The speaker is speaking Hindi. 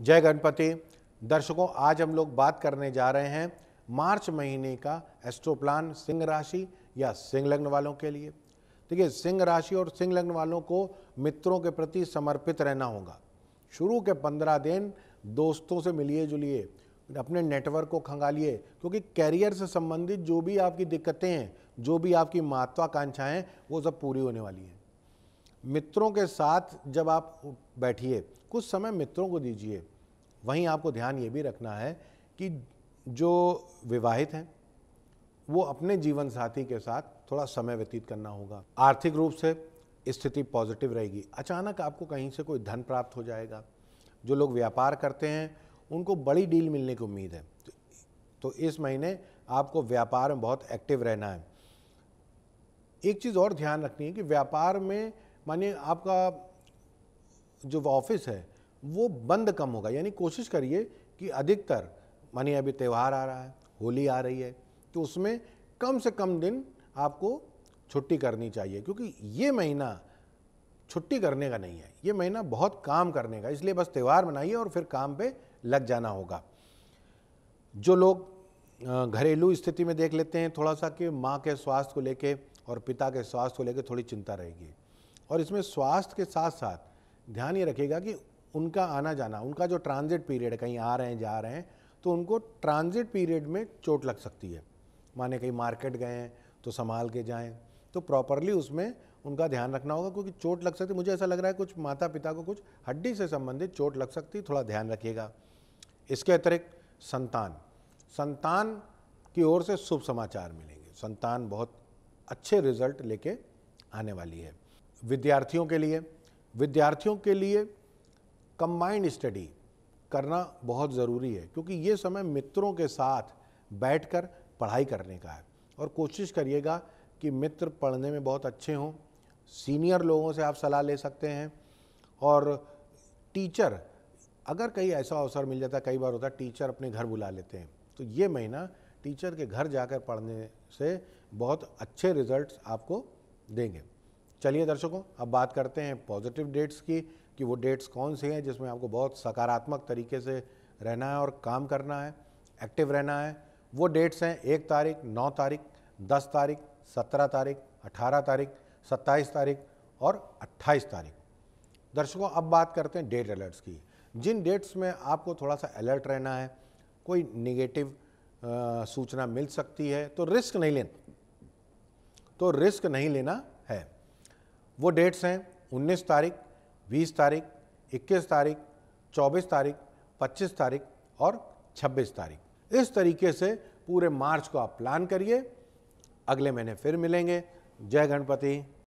जय गणपति दर्शकों आज हम लोग बात करने जा रहे हैं मार्च महीने का एस्ट्रो प्लान सिंह राशि या सिंह लग्न वालों के लिए देखिए सिंह राशि और सिंह लग्न वालों को मित्रों के प्रति समर्पित रहना होगा शुरू के पंद्रह दिन दोस्तों से मिलिए जुलिए अपने नेटवर्क को खंगालिए क्योंकि कैरियर से संबंधित जो भी आपकी दिक्कतें हैं जो भी आपकी महत्वाकांक्षाएं वो सब पूरी होने वाली हैं मित्रों के साथ जब आप बैठिए कुछ समय मित्रों को दीजिए वहीं आपको ध्यान ये भी रखना है कि जो विवाहित हैं वो अपने जीवन साथी के साथ थोड़ा समय व्यतीत करना होगा आर्थिक रूप से स्थिति पॉजिटिव रहेगी अचानक आपको कहीं से कोई धन प्राप्त हो जाएगा जो लोग व्यापार करते हैं उनको बड़ी डील मिलने की उम्मीद है तो इस महीने आपको व्यापार में बहुत एक्टिव रहना है एक चीज़ और ध्यान रखनी है कि व्यापार में मानिए आपका जो ऑफिस है वो बंद कम होगा यानी कोशिश करिए कि अधिकतर मानिए अभी त्यौहार आ रहा है होली आ रही है तो उसमें कम से कम दिन आपको छुट्टी करनी चाहिए क्योंकि ये महीना छुट्टी करने का नहीं है ये महीना बहुत काम करने का इसलिए बस त्यौहार मनाइए और फिर काम पे लग जाना होगा जो लोग घरेलू स्थिति में देख लेते हैं थोड़ा सा कि माँ के स्वास्थ्य को लेके और पिता के स्वास्थ्य को लेके थोड़ी चिंता रहेगी और इसमें स्वास्थ्य के साथ साथ ध्यान ये रखेगा कि उनका आना जाना उनका जो ट्रांजिट पीरियड है कहीं आ रहे हैं जा रहे हैं तो उनको ट्रांजिट पीरियड में चोट लग सकती है माने कहीं मार्केट गए हैं तो संभाल के जाएं तो प्रॉपरली उसमें उनका ध्यान रखना होगा क्योंकि चोट लग सकती मुझे ऐसा लग रहा है कुछ माता पिता को कुछ हड्डी से संबंधित चोट लग सकती थोड़ा ध्यान रखिएगा इसके अतिरिक्त संतान संतान की ओर से शुभ समाचार मिलेंगे संतान बहुत अच्छे रिजल्ट लेके आने वाली है विद्यार्थियों के लिए विद्यार्थियों के लिए कम्बाइंड स्टडी करना बहुत ज़रूरी है क्योंकि ये समय मित्रों के साथ बैठकर पढ़ाई करने का है और कोशिश करिएगा कि मित्र पढ़ने में बहुत अच्छे हों सीनियर लोगों से आप सलाह ले सकते हैं और टीचर अगर कहीं ऐसा अवसर मिल जाता है कई बार होता है टीचर अपने घर बुला लेते हैं तो ये महीना टीचर के घर जाकर पढ़ने से बहुत अच्छे रिजल्ट्स आपको देंगे चलिए दर्शकों अब बात करते हैं पॉजिटिव डेट्स की कि वो डेट्स कौन से हैं जिसमें आपको बहुत सकारात्मक तरीके से रहना है और काम करना है एक्टिव रहना है वो डेट्स हैं एक तारीख नौ तारीख दस तारीख सत्रह तारीख अठारह तारीख सत्ताईस तारीख और अट्ठाईस तारीख दर्शकों अब बात करते हैं डेट अलर्ट्स की जिन डेट्स में आपको थोड़ा सा अलर्ट रहना है कोई निगेटिव सूचना मिल सकती है तो रिस्क नहीं लेना तो रिस्क नहीं लेना वो डेट्स हैं 19 तारीख 20 तारीख 21 तारीख 24 तारीख 25 तारीख और 26 तारीख इस तरीके से पूरे मार्च को आप प्लान करिए अगले महीने फिर मिलेंगे जय गणपति